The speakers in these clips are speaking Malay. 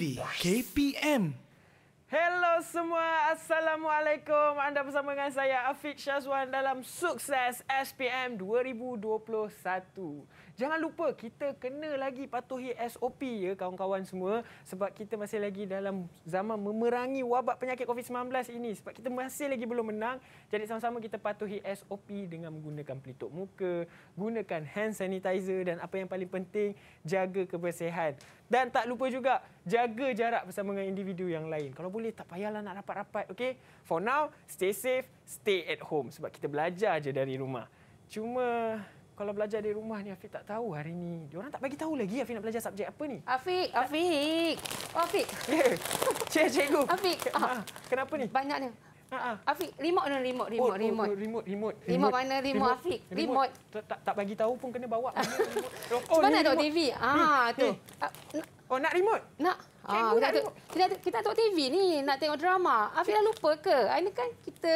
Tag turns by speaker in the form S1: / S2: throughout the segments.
S1: TV KPM. Hello semua. Assalamualaikum. Anda bersama dengan saya Afiq Syazwan dalam Sukses SPM 2021. Jangan lupa kita kena lagi patuhi SOP ya kawan-kawan semua sebab kita masih lagi dalam zaman memerangi wabak penyakit COVID-19 ini sebab kita masih lagi belum menang. Jadi sama-sama kita patuhi SOP dengan menggunakan pelitup muka, gunakan hand sanitizer dan apa yang paling penting jaga kebersihan. Dan tak lupa juga jaga jarak bersama dengan individu yang lain. Kalau boleh tak payahlah nak rapat-rapat, okay For now, stay safe, stay at home sebab kita belajar je dari rumah. Cuma kalau belajar di rumah ni Afiq tak tahu hari ni. Diorang tak bagi tahu lagi Afiq nak belajar subjek apa ni.
S2: Afiq, Afiq. Oh, Afiq.
S1: Ya. Yeah. Cik, cikgu.
S2: Afiq. Ah. ah kenapa ni? Banyaknya. Ah, ha ah. Afiq, remote no remote, remote, oh, remote. Oh, oh, remote, remote. Remote, remote. remote mana remote, remote. Afiq? Remote. remote.
S1: remote. Tak, tak bagi tahu pun kena bawa ah.
S2: Oh, Cuma nak TV. Ah,
S1: hmm. tu. Oh. oh, nak remote? Nak. Cikgu ah, nak remote. Kita, kita tengok TV ni,
S2: nak tengok drama. Afiq dah lupa ke? Ini kan kita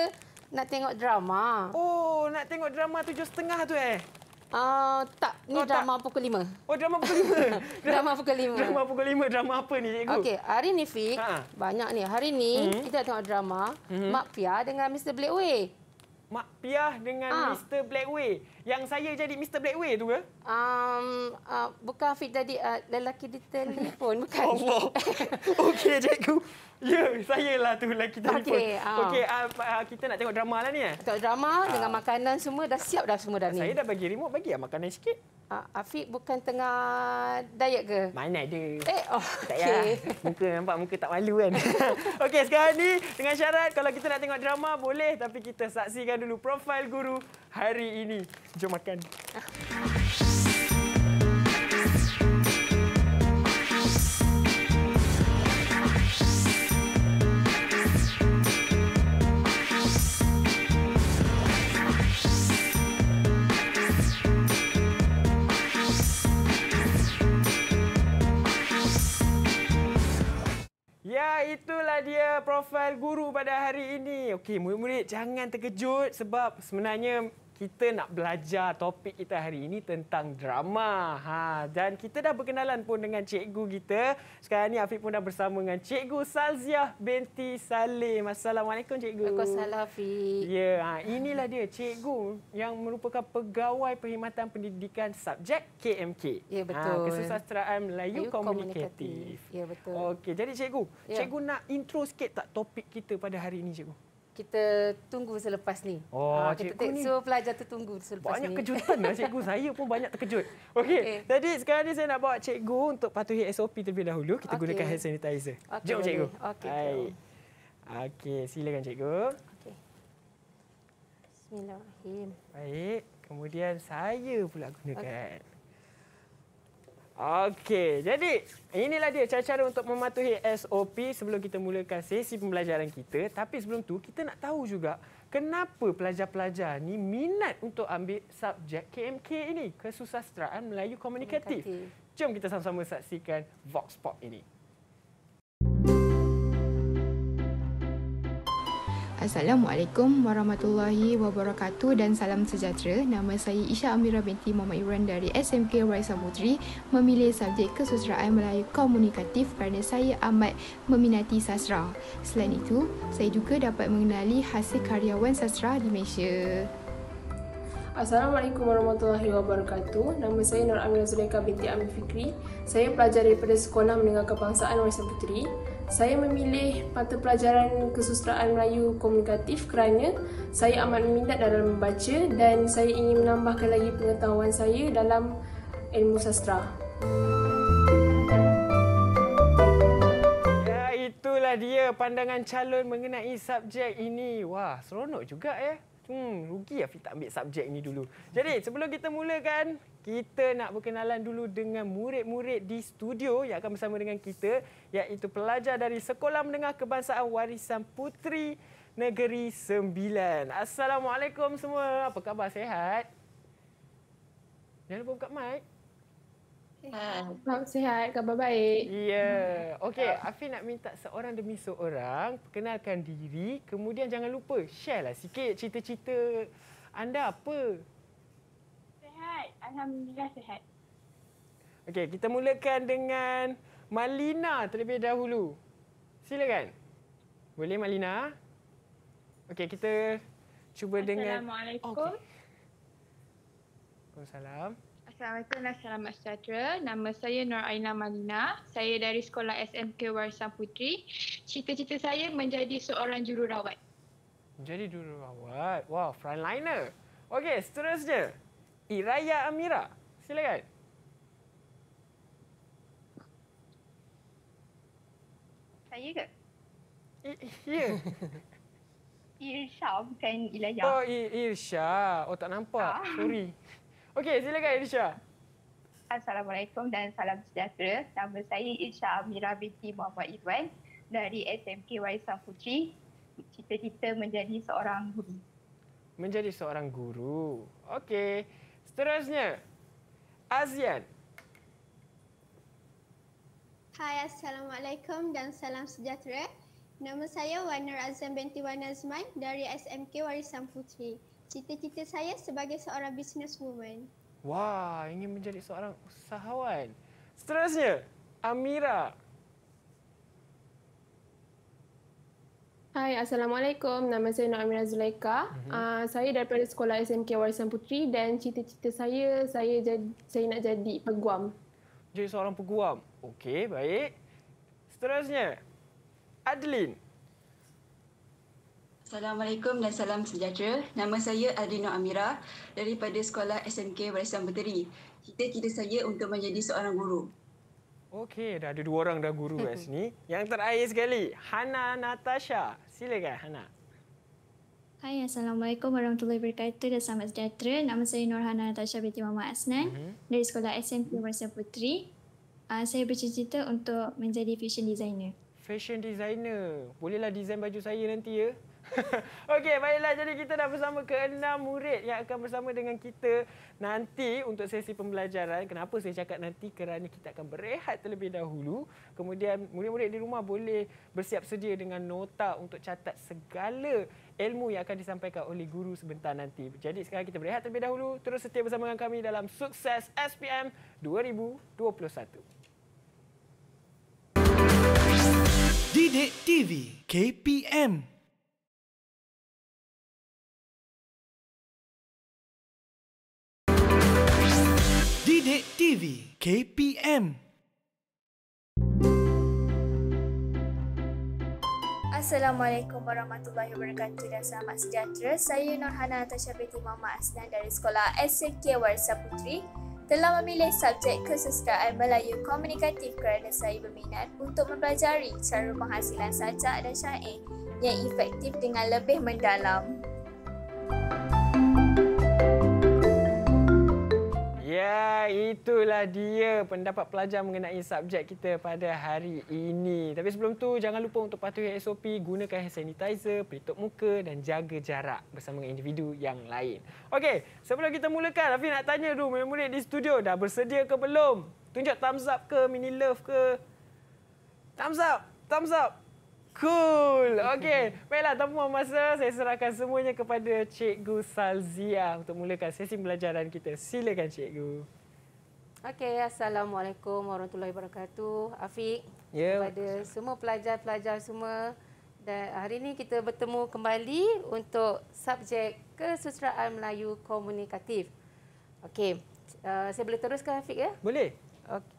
S2: nak tengok drama. Oh, nak tengok drama tujuh setengah tu eh? Uh, tak, ni oh, drama tak. pukul lima.
S1: Oh, drama pukul lima. drama pukul lima. Drama pukul lima, drama apa ni, cikgu? Okey,
S2: hari ni, Fik, ha. banyak ni. Hari ni, mm -hmm. kita tengok drama mm -hmm. Mak dengan Mr. Blakeway. Mak
S1: Piah dengan ah. Mr. Blackway. Yang saya jadi Mr. Blackway tu ke? Um, uh, bukan
S2: Afiq tadi uh, lelaki di telefon. Bukan. Allah.
S1: Okey, cikgu. Ya, saya lah tu lelaki telefon. Okey, um. Ah. okay, uh, ah, uh, ah, kita nak tengok drama lah ni. Eh? Tengok drama
S2: uh. dengan makanan semua. Dah siap dah semua dah ni. Saya dah bagi remote, bagi lah makanan sikit. Ah, Afiq bukan tengah
S1: diet ke? Mana ada.
S2: Eh, oh, tak okay.
S1: Muka nampak muka tak malu kan. Okey, sekarang ni dengan syarat kalau kita nak tengok drama boleh tapi kita saksikan dulu profil guru hari ini. Jom makan. Ah. itulah dia profil guru pada hari ini. Okey, murid-murid jangan terkejut sebab sebenarnya kita nak belajar topik kita hari ini tentang drama. Ha, dan kita dah berkenalan pun dengan cikgu kita. Sekarang ni Afiq pun dah bersama dengan cikgu Salziah binti Salim. Assalamualaikum cikgu. Waalaikumsalam Afiq. Ya, ha, inilah dia cikgu yang merupakan pegawai perkhidmatan pendidikan subjek KMK. Ya, ha, betul. Ha, Kesusasteraan Melayu Komunikatif. Ya, betul. Okey, jadi cikgu, ya. cikgu nak intro sikit tak topik kita pada hari ini cikgu? kita tunggu selepas ni. Oh, ha, ah, kita, ni. So,
S2: pelajar tu tunggu selepas banyak ni. Banyak kejutan lah cikgu.
S1: Saya pun banyak terkejut. Okey, okay. jadi sekarang ni saya nak bawa cikgu untuk patuhi SOP terlebih dahulu. Kita okay. gunakan hand sanitizer. Okay. Jom cikgu. Okey, okay, silakan cikgu.
S2: Okay. Bismillahirrahmanirrahim.
S1: Baik, kemudian saya pula gunakan. Okay. Okey, jadi inilah dia cara-cara untuk mematuhi SOP sebelum kita mulakan sesi pembelajaran kita. Tapi sebelum tu kita nak tahu juga kenapa pelajar-pelajar ni minat untuk ambil subjek KMK ini, kesusasteraan Melayu Komunikatif. Jom kita sama-sama saksikan Vox Pop ini. Musik
S3: Assalamualaikum warahmatullahi wabarakatuh dan salam sejahtera. Nama saya Isha Amira binti Mama Iran dari SMK Raisa Mutri memilih subjek kesusteraan Melayu komunikatif kerana saya amat meminati sastra. Selain itu, saya juga dapat mengenali hasil karyawan sastra di Malaysia.
S4: Assalamualaikum warahmatullahi wabarakatuh. Nama saya Nur Amira Zulaika binti Amir Fikri. Saya pelajar daripada Sekolah Menengah Kebangsaan Raisa Puteri. Saya memilih mata pelajaran kesusteraan Melayu komunikatif kerana saya amat minat dalam membaca dan saya ingin menambahkan lagi pengetahuan saya dalam ilmu sastra.
S1: Ya itulah dia pandangan calon mengenai subjek ini. Wah, seronok juga ya. Hmm, rugi Afi lah tak ambil subjek ini dulu. Jadi, sebelum kita mulakan, kita nak berkenalan dulu dengan murid-murid di studio yang akan bersama dengan kita iaitu pelajar dari Sekolah Menengah Kebangsaan Warisan Puteri Negeri Sembilan. Assalamualaikum semua. Apa khabar? Sehat? Jangan lupa buka mic. Sehat. Uh, sehat. Khabar baik. Ya. Yeah. Okey, Afi nak minta seorang demi seorang perkenalkan diri. Kemudian jangan lupa share lah sikit cerita-cerita anda apa
S3: Alhamdulillah sihat.
S1: Okey, kita mulakan dengan Malina terlebih dahulu. Silakan. Boleh Malina? Okey, kita cuba dengan Assalamualaikum. Waalaikumsalam. Okay.
S3: Assalamualaikum dan salam sejahtera. Nama saya Nur Aina Malina. Saya dari sekolah SMK Warisan Putri. Cita-cita saya menjadi seorang jururawat.
S1: Menjadi jururawat. Wow, frontliner. Okey, seterusnya. Iraya Amira. Silakan.
S3: Saya ke? Ya. Irsha bukan Ilaya. Oh,
S1: Irsha. Oh, tak nampak. Ah. Sorry. Okey, silakan Irsha.
S3: Assalamualaikum dan salam sejahtera. Nama saya Irsha Amira binti Muhammad Irwan dari SMK Waisan Puteri. Cita-cita menjadi seorang guru.
S1: Menjadi seorang guru. Okey. Seterusnya. Azian.
S5: Hai, Assalamualaikum dan salam sejahtera. Nama saya Wanar Azam binti Wan Azman dari SMK Warisan Putri. Cita-cita saya sebagai seorang businesswoman.
S1: Wah, ingin menjadi seorang usahawan. Seterusnya, Amira. Amira.
S4: Hai, Assalamualaikum. Nama saya Nur Amira Zulaika. Mm-hmm. Uh, ah, saya daripada sekolah SMK Warisan Putri dan cita-cita saya, saya jadi, saya nak jadi peguam.
S1: Jadi seorang peguam. Okey, baik. Seterusnya, Adlin.
S6: Assalamualaikum dan salam sejahtera. Nama saya Adino Amira daripada sekolah SMK Warisan Puteri. Cita-cita saya untuk menjadi seorang
S1: guru. Okey, dah ada dua orang dah guru kat sini. Yang terakhir sekali, Hana Natasha. Silakan Hana.
S7: Hai, Assalamualaikum warahmatullahi wabarakatuh dan selamat sejahtera. Nama saya Nurhana Natasha binti Mama Asnan mm-hmm. dari sekolah SMP Universiti Putri. Uh, ah, saya bercita-cita untuk menjadi fashion designer.
S1: Fashion designer. Bolehlah design baju saya nanti ya. Okey, baiklah. Jadi kita dah bersama enam murid yang akan bersama dengan kita nanti untuk sesi pembelajaran. Kenapa saya cakap nanti? Kerana kita akan berehat terlebih dahulu. Kemudian murid-murid di rumah boleh bersiap sedia dengan nota untuk catat segala ilmu yang akan disampaikan oleh guru sebentar nanti. Jadi sekarang kita berehat terlebih dahulu. Terus setia bersama dengan kami dalam Sukses SPM 2021. Didik TV
S7: KPM Sidik TV KPM Assalamualaikum warahmatullahi wabarakatuh dan selamat sejahtera. Saya Nurhana Natasha binti Mama Aslan dari sekolah SMK Warsa Putri telah memilih subjek kesusteraan Melayu komunikatif kerana saya berminat untuk mempelajari cara penghasilan sajak dan syair yang efektif dengan lebih mendalam.
S1: Ya, itulah dia pendapat pelajar mengenai subjek kita pada hari ini. Tapi sebelum tu jangan lupa untuk patuhi SOP, gunakan hand sanitizer, pelitup muka dan jaga jarak bersama dengan individu yang lain. Okey, sebelum kita mulakan, Afi nak tanya dulu murid-murid di studio dah bersedia ke belum? Tunjuk thumbs up ke mini love ke? Thumbs up, thumbs up. Cool. Okey. Baiklah, tanpa buang masa, saya serahkan semuanya kepada Cikgu Salzia untuk mulakan sesi pembelajaran kita. Silakan, Cikgu.
S2: Okey. Assalamualaikum warahmatullahi wabarakatuh. Afiq. Ya. Kepada semua pelajar-pelajar semua. Dan hari ini kita bertemu kembali untuk subjek kesusteraan Melayu komunikatif. Okey. Uh, saya boleh teruskan, Afiq? Ya? Boleh. Okey.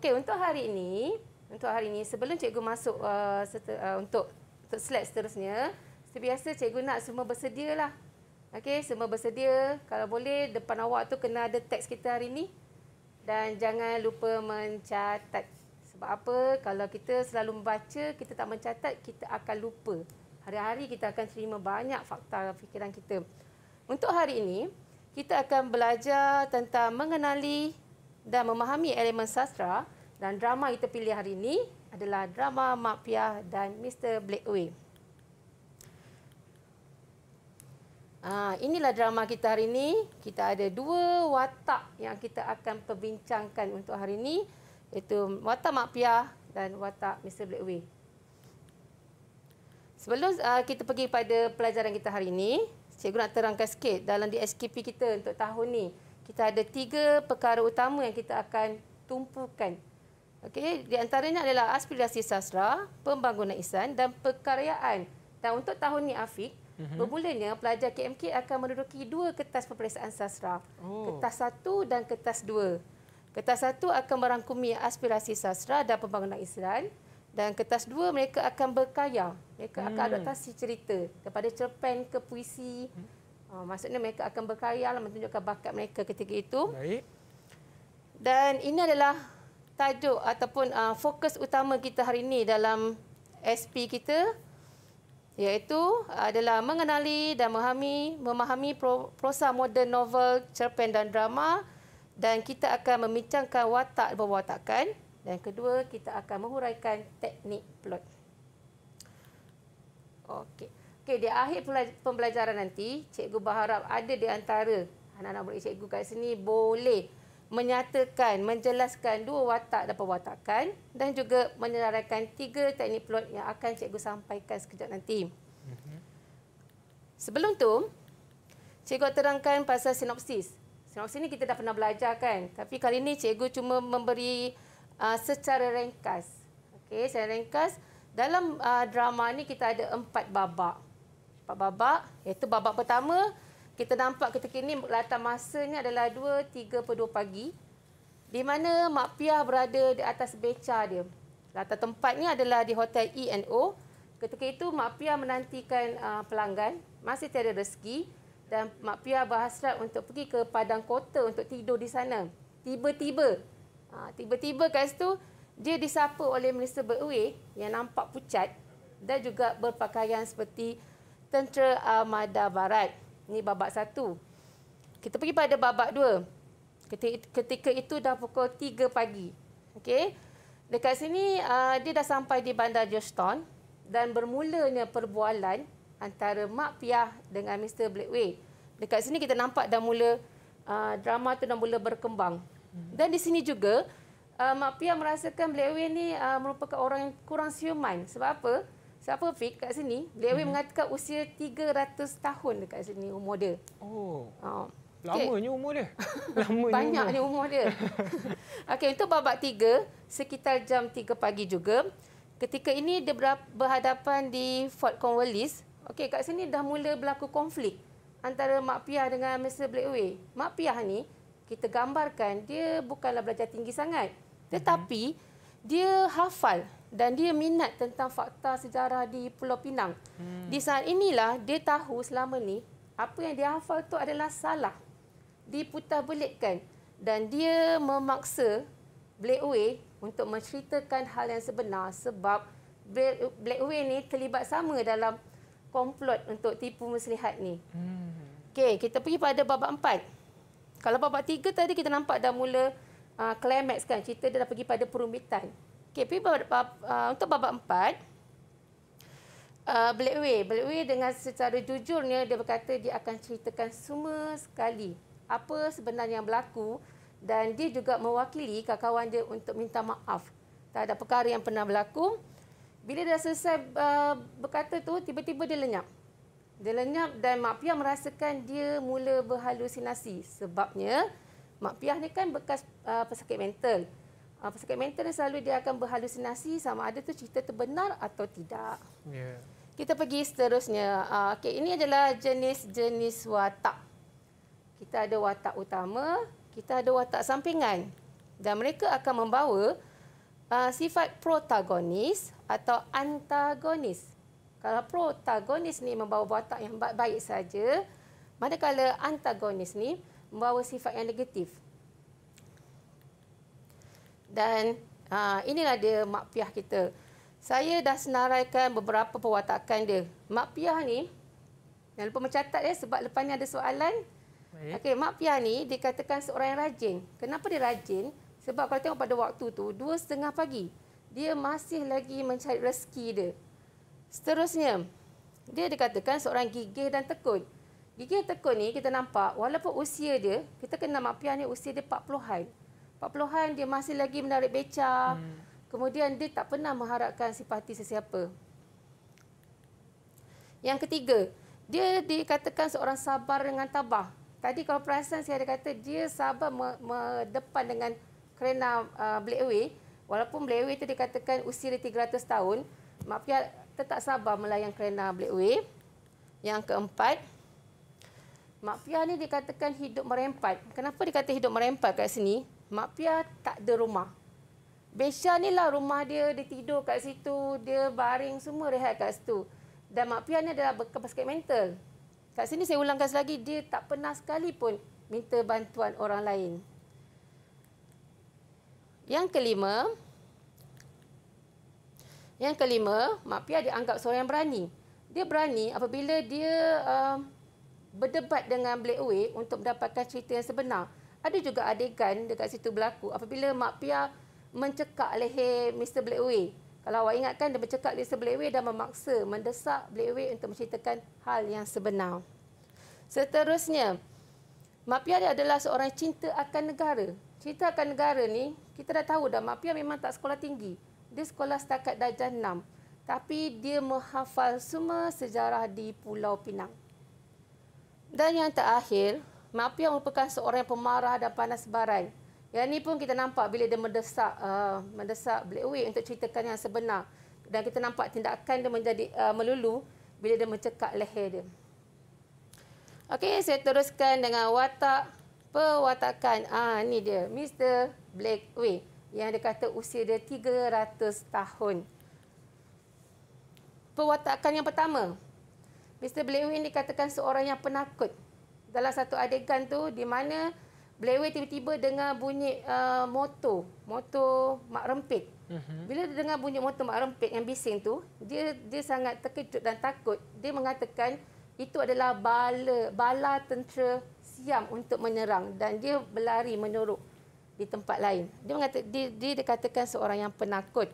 S2: Okey, untuk hari ini untuk hari ini. Sebelum cikgu masuk uh, serta, uh, untuk, untuk slide seterusnya, biasa cikgu nak semua bersedia lah. Okey, semua bersedia. Kalau boleh, depan awak tu kena ada teks kita hari ini. Dan jangan lupa mencatat. Sebab apa? Kalau kita selalu membaca, kita tak mencatat, kita akan lupa. Hari-hari kita akan terima banyak fakta fikiran kita. Untuk hari ini, kita akan belajar tentang mengenali dan memahami elemen sastra dan drama kita pilih hari ini adalah drama Mafia dan Mr. Blackway. Ah, inilah drama kita hari ini. Kita ada dua watak yang kita akan perbincangkan untuk hari ini. Iaitu watak Mafia dan watak Mr. Blackway. Sebelum uh, kita pergi pada pelajaran kita hari ini, cikgu nak terangkan sikit dalam di SKP kita untuk tahun ini. Kita ada tiga perkara utama yang kita akan tumpukan. Okey, di antaranya adalah aspirasi sastra, pembangunan ihsan dan perkaryaan. Dan untuk tahun ni Afiq, mm-hmm. bermulanya pelajar KMK akan menduduki dua kertas peperiksaan sastra. Oh. Kertas satu dan kertas dua. Kertas satu akan merangkumi aspirasi sastra dan pembangunan ihsan. Dan kertas dua mereka akan berkarya. Mereka hmm. akan adaptasi cerita kepada cerpen ke puisi. Hmm. Uh, maksudnya mereka akan berkarya lah, menunjukkan bakat mereka ketika itu. Baik. Dan ini adalah tajuk ataupun uh, fokus utama kita hari ini dalam SP kita iaitu adalah mengenali dan memahami memahami prosa moden novel cerpen dan drama dan kita akan membincangkan watak berwatakan dan kedua kita akan menghuraikan teknik plot. Okey. Okey di akhir pembelajaran nanti cikgu berharap ada di antara anak-anak murid cikgu kat sini boleh menyatakan, menjelaskan dua watak dan perwatakan dan juga menyelaraikan tiga teknik plot yang akan cikgu sampaikan sekejap nanti. Mhm. Sebelum tu, cikgu terangkan pasal sinopsis. Sinopsis ni kita dah pernah belajar kan? Tapi kali ini cikgu cuma memberi uh, secara ringkas. Okey, secara ringkas. Dalam uh, drama ni kita ada empat babak. Empat babak, iaitu babak pertama, kita nampak ketika ini latar masanya adalah 2.3 per 2 pagi. Di mana Mak Pia berada di atas beca dia. Latar tempatnya adalah di Hotel E&O. Ketika itu Mak Pia menantikan uh, pelanggan. Masih tiada rezeki. Dan Mak Pia berhasrat untuk pergi ke Padang Kota untuk tidur di sana. Tiba-tiba. Ha, tiba-tiba kat situ dia disapa oleh Minister Berui yang nampak pucat. Dan juga berpakaian seperti tentera Armada Barat. Ini babak satu. Kita pergi pada babak dua. Ketika, itu dah pukul tiga pagi. Okey. Dekat sini uh, dia dah sampai di bandar Georgetown dan bermulanya perbualan antara Mak Piah dengan Mr. Blackway. Dekat sini kita nampak dah mula uh, drama tu dah mula berkembang. Hmm. Dan di sini juga uh, Mak Piah merasakan Blackway ni uh, merupakan orang yang kurang siuman. Sebab apa? Siapa fik kat sini? Dia hmm. mengatakan usia 300 tahun dekat sini umur dia. Oh. Ha.
S1: Lamanya umur dia. Lamanya Banyaknya
S2: umur, umur dia. Okey, untuk babak tiga, sekitar jam tiga pagi juga. Ketika ini dia berhadapan di Fort Cornwallis. Okey, kat sini dah mula berlaku konflik antara Mak Piah dengan Mr. Blackway. Mak Piah ni, kita gambarkan, dia bukanlah belajar tinggi sangat. Mhm. Tetapi, dia hafal dan dia minat tentang fakta sejarah di Pulau Pinang. Hmm. Di saat inilah dia tahu selama ni apa yang dia hafal tu adalah salah. Diputar Diputarbelitkan dan dia memaksa Blackway untuk menceritakan hal yang sebenar sebab Blackway ni terlibat sama dalam komplot untuk tipu muslihat ni. Hmm. Okey, kita pergi pada babak empat. Kalau babak tiga tadi kita nampak dah mula uh, climax kan. Cerita dia dah pergi pada perumitan. Okey, pergi bab, bab, uh, untuk babak empat. Uh, Blackway. Blackway dengan secara jujurnya dia berkata dia akan ceritakan semua sekali apa sebenarnya yang berlaku dan dia juga mewakili kawan-kawan dia untuk minta maaf terhadap perkara yang pernah berlaku. Bila dah selesai uh, berkata tu, tiba-tiba dia lenyap. Dia lenyap dan Mak Piah merasakan dia mula berhalusinasi sebabnya Mak Piah ni kan bekas uh, pesakit mental. Uh, mental maintenance selalu dia akan berhalusinasi sama ada tu cerita terbenar atau tidak. Yeah. Kita pergi seterusnya. Uh, ah, okay, ini adalah jenis-jenis watak. Kita ada watak utama, kita ada watak sampingan. Dan mereka akan membawa uh, sifat protagonis atau antagonis. Kalau protagonis ni membawa watak yang baik-baik saja, manakala antagonis ni membawa sifat yang negatif. Dan ha, inilah dia mak piah kita. Saya dah senaraikan beberapa perwatakan dia. mak piah ni, jangan lupa mencatat ya sebab lepas ni ada soalan. Okey, piah ni dikatakan seorang yang rajin. Kenapa dia rajin? Sebab kalau tengok pada waktu tu, dua setengah pagi, dia masih lagi mencari rezeki dia. Seterusnya, dia dikatakan seorang gigih dan tekun. Gigih tekun ni kita nampak walaupun usia dia, kita kenal Mak piah ni usia dia 40-an. 40-an dia masih lagi menarik beca. Hmm. Kemudian dia tak pernah mengharapkan simpati sesiapa. Yang ketiga, dia dikatakan seorang sabar dengan tabah. Tadi kalau perasan saya ada kata dia sabar depan dengan kerana uh, Black Way. Walaupun Black Way itu dikatakan usia dia 300 tahun. Mak Pia tetap sabar melayang kerana Black Way. Yang keempat, Mak Pia ni dikatakan hidup merempat. Kenapa dikatakan hidup merempat kat sini? Mak Pia tak ada rumah. Besha ni lah rumah dia, dia tidur kat situ, dia baring semua rehat kat situ. Dan Mak Pia ni adalah berkapasket mental. Kat sini saya ulangkan lagi, dia tak pernah sekali pun minta bantuan orang lain. Yang kelima, yang kelima, Mak Pia dianggap seorang yang berani. Dia berani apabila dia uh, berdebat dengan Black Away untuk mendapatkan cerita yang sebenar ada juga adegan dekat situ berlaku apabila Mak Pia mencekak leher Mr. Blackway. Kalau awak ingatkan dia mencekak Mr. Blackway dan memaksa mendesak Blackway untuk menceritakan hal yang sebenar. Seterusnya, Mak Pia dia adalah seorang cinta akan negara. Cinta akan negara ni, kita dah tahu dah Mak Pia memang tak sekolah tinggi. Dia sekolah setakat darjah 6. Tapi dia menghafal semua sejarah di Pulau Pinang. Dan yang terakhir, mafia ya, merupakan seorang yang pemarah dan panas barai. Yang ni pun kita nampak bila dia mendesak uh, mendesak Black Week untuk ceritakan yang sebenar. Dan kita nampak tindakan dia menjadi uh, melulu bila dia mencekak leher dia. Okey, saya teruskan dengan watak pewatakan. Ah, ni dia, Mr. Black Week yang dia kata usia dia 300 tahun. Pewatakan yang pertama, Mr. ini dikatakan seorang yang penakut dalam satu adegan tu di mana Blewe tiba-tiba dengar bunyi uh, motor, motor Mak Rempit. Mhm. Bila dia dengar bunyi motor Mak Rempit yang bising tu, dia dia sangat terkejut dan takut. Dia mengatakan itu adalah bala bala tentera Siam untuk menyerang dan dia berlari menurut di tempat lain. Dia mengatakan dia, dia dikatakan seorang yang penakut.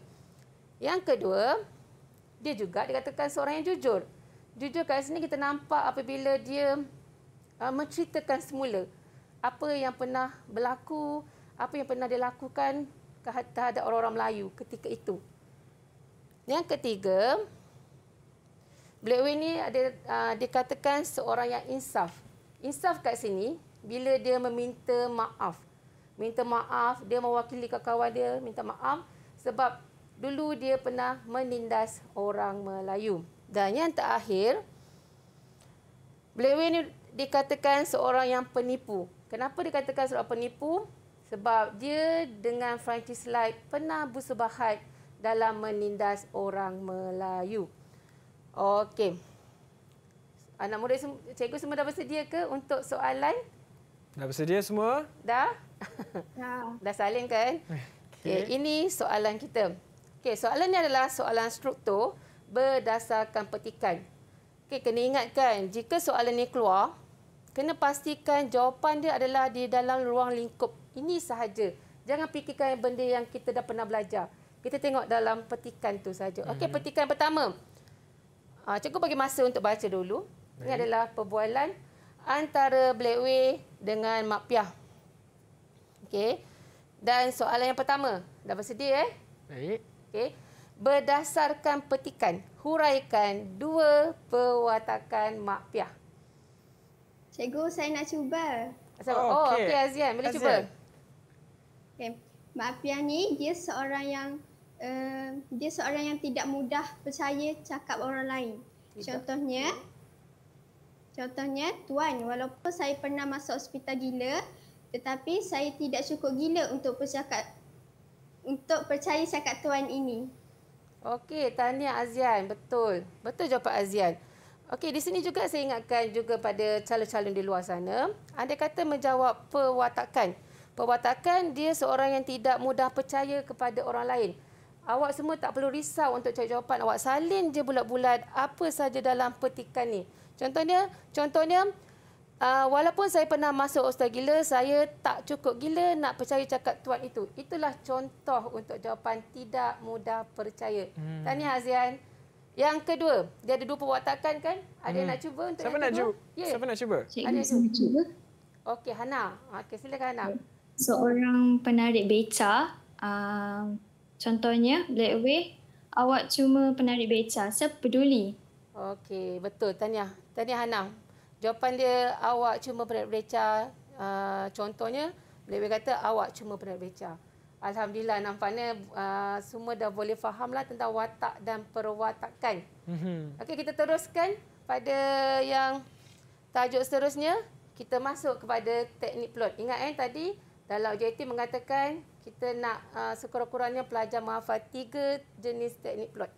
S2: Yang kedua, dia juga dikatakan seorang yang jujur. Jujur kat sini kita nampak apabila dia uh, menceritakan semula apa yang pernah berlaku, apa yang pernah dilakukan terhadap orang-orang Melayu ketika itu. Yang ketiga, beliau ini ada uh, dikatakan seorang yang insaf. Insaf kat sini bila dia meminta maaf. Minta maaf, dia mewakili kawan-kawan dia minta maaf sebab dulu dia pernah menindas orang Melayu. Dan yang terakhir, beliau ini dikatakan seorang yang penipu. Kenapa dikatakan seorang penipu? Sebab dia dengan Francis Light pernah bersebahat dalam menindas orang Melayu. Okey. Anak murid, cikgu semua dah bersedia ke untuk soalan?
S1: Dah bersedia semua?
S2: Dah? Ya. dah saling kan? Eh? Okey. Okay, ini soalan kita. Okay, soalan ini adalah soalan struktur berdasarkan petikan. Okay, kena ingatkan jika soalan ini keluar, kena pastikan jawapan dia adalah di dalam ruang lingkup ini sahaja. Jangan fikirkan benda yang kita dah pernah belajar. Kita tengok dalam petikan tu sahaja. Okey, hmm. petikan pertama. Ah, ha, cikgu bagi masa untuk baca dulu. Ini adalah perbualan antara Blackway dengan Mak Piah. Okey. Dan soalan yang pertama. Dah bersedia eh? Baik. Okey. Berdasarkan petikan, huraikan dua perwatakan Mak Piah. Cikgu, saya nak cuba. Oh, oh okey okay, Azian, boleh Azian. cuba. Okey.
S5: Mak Apia ni dia seorang yang uh, dia seorang yang tidak mudah percaya cakap orang lain. Tidak. Contohnya Contohnya, tuan, walaupun saya pernah masuk hospital gila, tetapi saya tidak cukup gila untuk percaya
S2: untuk percaya cakap tuan ini. Okey, tahniah Azian, betul. Betul jawapan Azian. Okey, di sini juga saya ingatkan juga pada calon-calon di luar sana. Anda kata menjawab perwatakan. Perwatakan dia seorang yang tidak mudah percaya kepada orang lain. Awak semua tak perlu risau untuk cari jawapan. Awak salin je bulat-bulat apa saja dalam petikan ni. Contohnya, contohnya ah, walaupun saya pernah masuk hostel gila, saya tak cukup gila nak percaya cakap tuan itu. Itulah contoh untuk jawapan tidak mudah percaya. Hmm. Tahniah Azian. Yang kedua, dia ada dua perwatakan kan? Ada hmm. nak cuba untuk Siapa yang nak Cuba? Yeah. Siapa nak cuba? Cikgu ada yang cuba. Okey, Hana. Okey, silakan
S7: Hana. Ya. Seorang penarik beca, uh, um, contohnya Black Way, awak cuma penarik beca. Saya peduli.
S2: Okey, betul. Tanya. Tanya Hana. Jawapan dia, awak cuma penarik beca. Uh, contohnya, Black Way kata, awak cuma penarik beca. Alhamdulillah nampaknya uh, semua dah boleh faham lah tentang watak dan perwatakan. Mm-hmm. Okey kita teruskan pada yang tajuk seterusnya. Kita masuk kepada teknik plot. Ingat kan eh, tadi dalam JT mengatakan kita nak uh, sekurang-kurangnya pelajar menghafal tiga jenis teknik plot.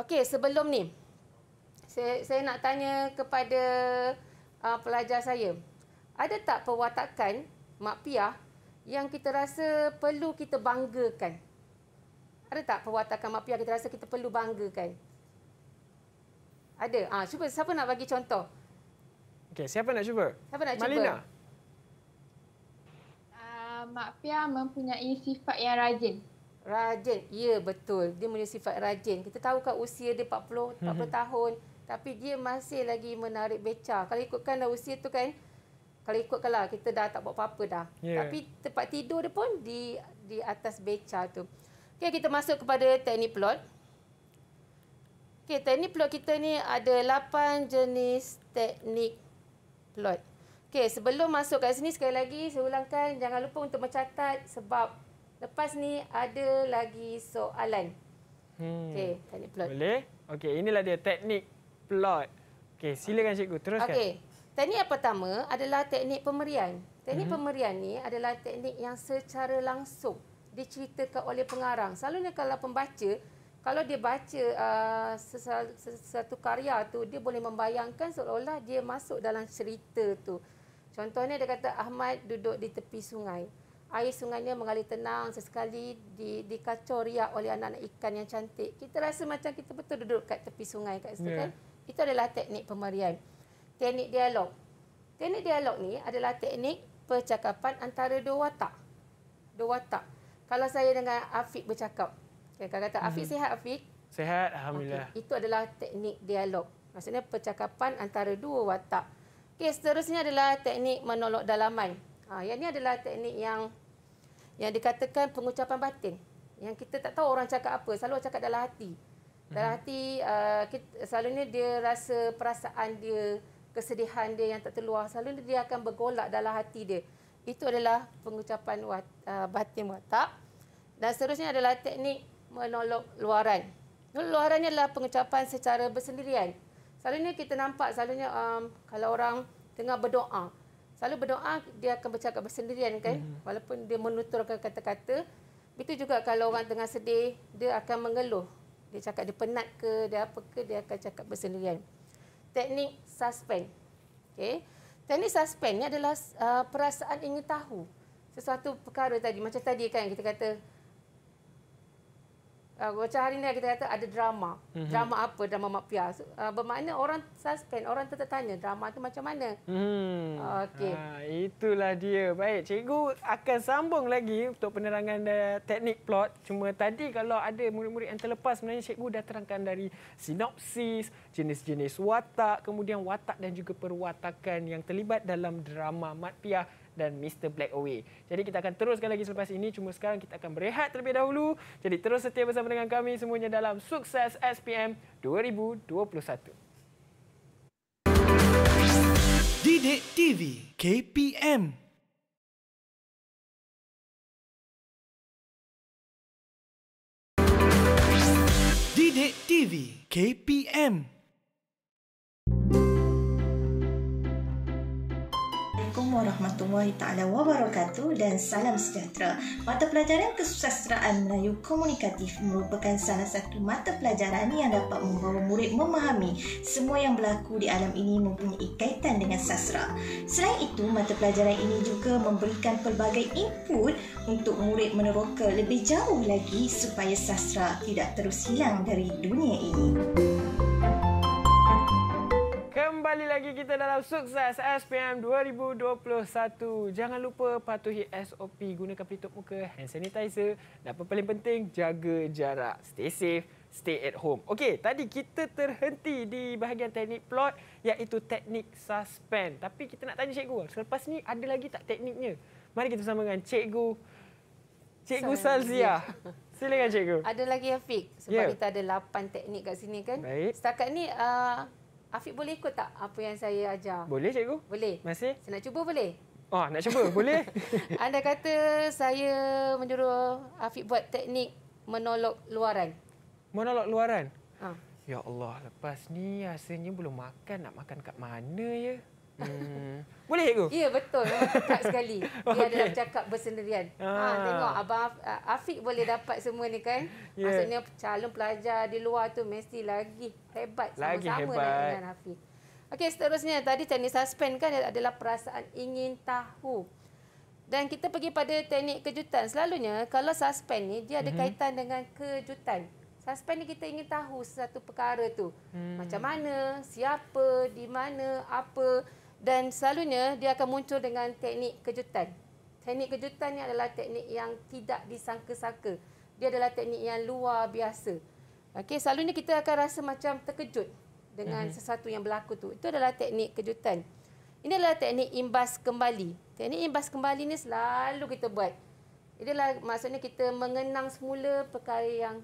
S2: Okey sebelum ni saya, saya nak tanya kepada uh, pelajar saya. Ada tak perwatakan Mak Pia yang kita rasa perlu kita banggakan? Ada tak perwatakan Mak Pia kita rasa kita perlu banggakan? Ada. Ah, cuba siapa nak bagi contoh?
S1: Okey, siapa nak cuba? Siapa nak Malina. cuba? Malina.
S2: Uh, Mak Pia mempunyai sifat yang rajin. Rajin. Ya, betul. Dia punya sifat rajin. Kita tahu kan usia dia 40, 40 hmm. tahun. Tapi dia masih lagi menarik beca. Kalau ikutkan usia tu kan, kalau ikut kalau kita dah tak buat apa-apa dah. Yeah. Tapi tempat tidur dia pun di di atas beca tu. Okey kita masuk kepada teknik plot. Okey teknik plot kita ni ada 8 jenis teknik plot. Okey sebelum masuk kat sini sekali lagi saya ulangkan jangan lupa untuk mencatat sebab lepas ni ada lagi soalan.
S1: Hmm. Okey teknik plot. Boleh? Okey inilah dia teknik plot. Okey silakan cikgu teruskan. Okey
S2: Teknik yang pertama adalah teknik pemerian. Teknik hmm. pemerian ni adalah teknik yang secara langsung diceritakan oleh pengarang. Selalunya kalau pembaca, kalau dia baca uh, satu karya tu, dia boleh membayangkan seolah-olah dia masuk dalam cerita tu. Contohnya dia kata Ahmad duduk di tepi sungai. Air sungainya mengalir tenang sesekali di dikacau riak oleh anak-anak ikan yang cantik. Kita rasa macam kita betul duduk kat tepi sungai kat situ yeah. kan. Itu adalah teknik pemerian teknik dialog. Teknik dialog ni adalah teknik percakapan antara dua watak. Dua watak. Kalau saya dengan Afiq bercakap. Okay, kakak kata, Afiq hmm. sihat Afiq?
S1: Sihat, Alhamdulillah. Okay,
S2: itu adalah teknik dialog. Maksudnya percakapan antara dua watak. Okay, seterusnya adalah teknik monolog dalaman. Ha, yang ini adalah teknik yang yang dikatakan pengucapan batin. Yang kita tak tahu orang cakap apa. Selalu cakap dalam hati. Dalam hmm. hati, uh, kita, selalunya dia rasa perasaan dia kesedihan dia yang tak terluar selalu dia akan bergolak dalam hati dia itu adalah pengucapan wat, uh, batin watak dan seterusnya adalah teknik menolok luaran menolok luarannya adalah pengucapan secara bersendirian selalunya kita nampak selalunya um, kalau orang tengah berdoa selalu berdoa dia akan bercakap bersendirian kan hmm walaupun dia menuturkan kata-kata itu juga kalau orang tengah sedih dia akan mengeluh dia cakap dia penat ke dia apa ke dia akan cakap bersendirian teknik suspend. Okey. Teknik suspend ni adalah uh, perasaan ingin tahu sesuatu perkara tadi. Macam tadi kan kita kata uh, macam hari ni kita kata ada drama. Mm-hmm. Drama apa? Drama Mak Pia. Uh, ah, bermakna orang suspend, orang tetap tanya drama itu macam mana.
S1: Hmm. Okey. Ha, itulah dia. Baik, cikgu akan sambung lagi untuk penerangan uh, teknik plot. Cuma tadi kalau ada murid-murid yang terlepas sebenarnya cikgu dah terangkan dari sinopsis, jenis-jenis watak, kemudian watak dan juga perwatakan yang terlibat dalam drama Mak Piah dan Mr. Black Away. Jadi kita akan teruskan lagi selepas ini. Cuma sekarang kita akan berehat terlebih dahulu. Jadi terus setia bersama dengan kami semuanya dalam Sukses SPM 2021.
S7: Didik TV KPM Didik TV KPM TV KPM warahmatullahi taala wabarakatuh dan salam sejahtera. Mata pelajaran kesusasteraan Melayu komunikatif merupakan salah satu mata pelajaran yang dapat membawa murid memahami semua yang berlaku di alam ini mempunyai kaitan dengan sastra. Selain itu, mata pelajaran ini juga memberikan pelbagai input untuk murid meneroka lebih jauh lagi supaya sastra tidak terus hilang dari dunia ini
S1: lagi kita dalam sukses SPM 2021. Jangan lupa patuhi SOP, gunakan pelitup muka, hand sanitizer dan apa paling penting jaga jarak. Stay safe, stay at home. Okey, tadi kita terhenti di bahagian teknik plot iaitu teknik suspend. Tapi kita nak tanya cikgu, selepas ni ada lagi tak tekniknya? Mari kita bersama dengan cikgu Cikgu Salzia. Silakan cikgu. Ada lagi Afiq sebab yeah. kita
S2: ada 8 teknik kat sini kan. Baik. Setakat ni uh, Afiq boleh ikut tak apa yang saya ajar? Boleh
S1: cikgu. Boleh. Masih.
S2: Saya nak cuba boleh?
S1: Oh, nak cuba boleh.
S2: Anda kata saya menyuruh Afiq buat teknik monolog luaran.
S1: Monolog luaran? Ha. Ya Allah, lepas ni rasanya belum makan. Nak makan kat mana ya? Hmm. Boleh ke? Ya,
S2: betul. Cakap sekali. Dia okay. adalah cakap bersendirian. Ha, ah. Ha, tengok, Abang Af- Afiq boleh dapat semua ni kan? Yeah. Maksudnya, calon pelajar di luar tu mesti lagi hebat lagi sama-sama hebat. dengan Afiq. Okey, seterusnya. Tadi teknik suspend kan adalah perasaan ingin tahu. Dan kita pergi pada teknik kejutan. Selalunya, kalau suspend ni, dia ada mm-hmm. kaitan dengan kejutan. Suspend ni kita ingin tahu satu perkara tu. Hmm. Macam mana, siapa, di mana, apa dan selalunya dia akan muncul dengan teknik kejutan. Teknik kejutan ni adalah teknik yang tidak disangka-sangka. Dia adalah teknik yang luar biasa. Okey, selalunya kita akan rasa macam terkejut dengan mhm. sesuatu yang berlaku tu. Itu adalah teknik kejutan. Ini adalah teknik imbas kembali. Teknik imbas kembali ni selalu kita buat. Ini adalah maksudnya kita mengenang semula perkara yang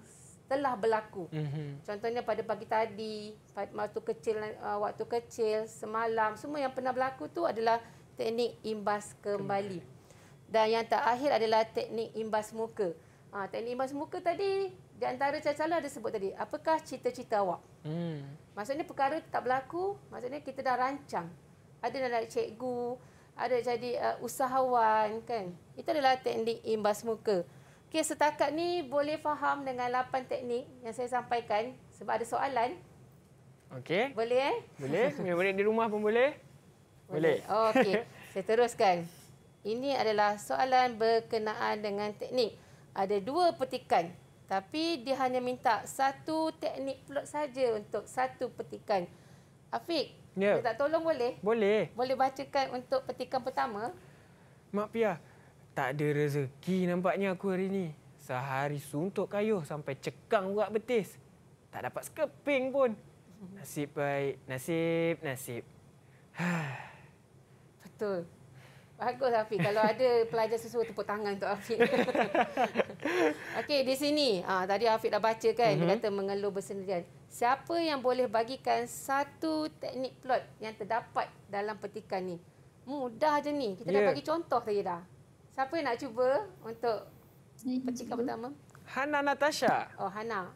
S2: telah berlaku. Mm-hmm. Contohnya pada pagi tadi, waktu kecil, uh, waktu kecil, semalam, semua yang pernah berlaku tu adalah teknik imbas kembali. Dan yang terakhir adalah teknik imbas muka. Ha, teknik imbas muka tadi, di antara cara-cara ada sebut tadi, apakah cita-cita awak? Mm. Maksudnya perkara tak berlaku, maksudnya kita dah rancang. Ada dalam cikgu, ada jadi uh, usahawan kan. Itu adalah teknik imbas muka. Okey, setakat ni boleh faham dengan lapan teknik yang saya sampaikan sebab ada soalan.
S1: Okey. Boleh eh? Boleh. Murid-murid di rumah pun boleh. Boleh. boleh. Oh, Okey,
S2: saya teruskan. Ini adalah soalan berkenaan dengan teknik. Ada dua petikan. Tapi dia hanya minta satu teknik plot saja untuk satu petikan. Afiq, ya. tak tolong boleh? Boleh. Boleh bacakan untuk petikan pertama?
S1: Mak Pia, tak ada rezeki nampaknya aku hari ni. Sehari suntuk kayu sampai cekang urat betis. Tak dapat sekeping pun. Nasib baik, nasib, nasib.
S2: Betul. Bagus Afiq kalau ada pelajar sesuai tepuk tangan untuk Afiq. Okey, di sini. Ah, tadi Afiq dah baca kan, dia mhm. kata mengeluh bersendirian. Siapa yang boleh bagikan satu teknik plot yang terdapat dalam petikan ni? Mudah je ni. Kita yeah. dah ya. bagi contoh tadi dah. Siapa yang nak cuba untuk percikan pertama?
S1: Hana Natasha. Oh, Hana.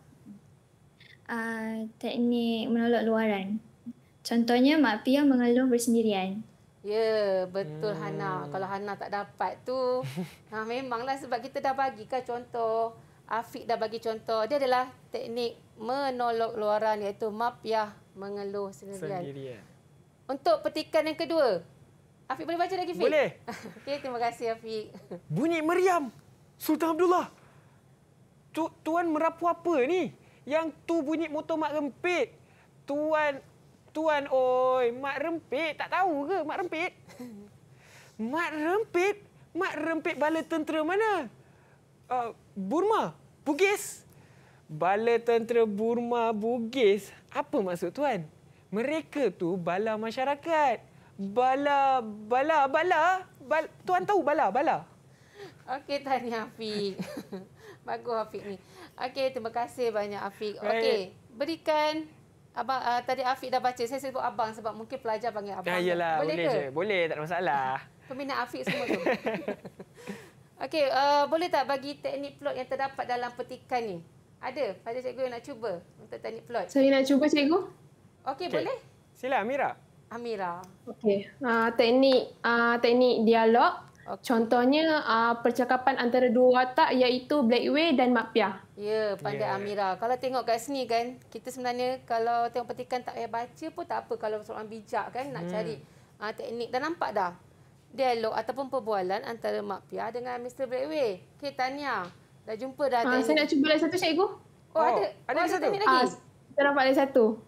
S7: Uh, teknik menolak luaran. Contohnya, Mak Pia mengeluh bersendirian.
S2: Ya, betul hmm. Hana. Kalau Hana tak dapat tu, ha, memanglah sebab kita dah bagikan contoh. Afiq dah bagi contoh. Dia adalah teknik menolak luaran iaitu mapiah mengeluh sendirian. sendirian. Untuk petikan yang kedua, Afiq boleh baca lagi, Afiq? Boleh. Okey, terima kasih, Afiq.
S1: Bunyi meriam. Sultan Abdullah. Tu, tuan merapu apa ni? Yang tu bunyi motor Mak Rempit. Tuan, tuan, oi, Mak Rempit. Tak tahu ke Mak Rempit? Mak Rempit? Mak Rempit bala tentera mana? Uh, Burma? Bugis? Bala tentera Burma Bugis? Apa maksud tuan? Mereka tu bala masyarakat. Bala, bala, bala. bala. Tuan tahu bala, bala.
S2: Okey, tanya Afiq. Bagus Afiq ni. Okey, terima kasih banyak Afiq. Okey, berikan Abang uh, tadi Afiq dah baca. Saya sebut abang sebab mungkin pelajar panggil abang. Ya, yalah, boleh, boleh ke? Je.
S1: Boleh, tak ada masalah.
S2: Peminat Afiq semua tu. Okey, uh, boleh tak bagi teknik plot yang terdapat dalam petikan ni? Ada pada cikgu yang nak cuba untuk teknik plot. Saya nak cuba cikgu. Okey,
S1: okay. boleh? Sila Mira.
S2: Amira.
S4: Okey, uh, teknik uh, teknik dialog. Okay. Contohnya uh, percakapan antara dua watak iaitu Blackway dan Mapia.
S2: Ya, pandai yeah. Amira. Kalau tengok kat sini kan, kita sebenarnya kalau tengok petikan tak payah baca pun tak apa kalau seorang bijak kan nak hmm. cari uh, teknik. dan nampak dah dialog ataupun perbualan antara Mapia dengan Mr. Blackway. Okey, Tania. Dah jumpa dah. Uh, saya nak cuba lagi satu, Cikgu. Oh, oh ada. Ada, oh, ada satu. teknik lagi?
S4: kita nampak ada satu.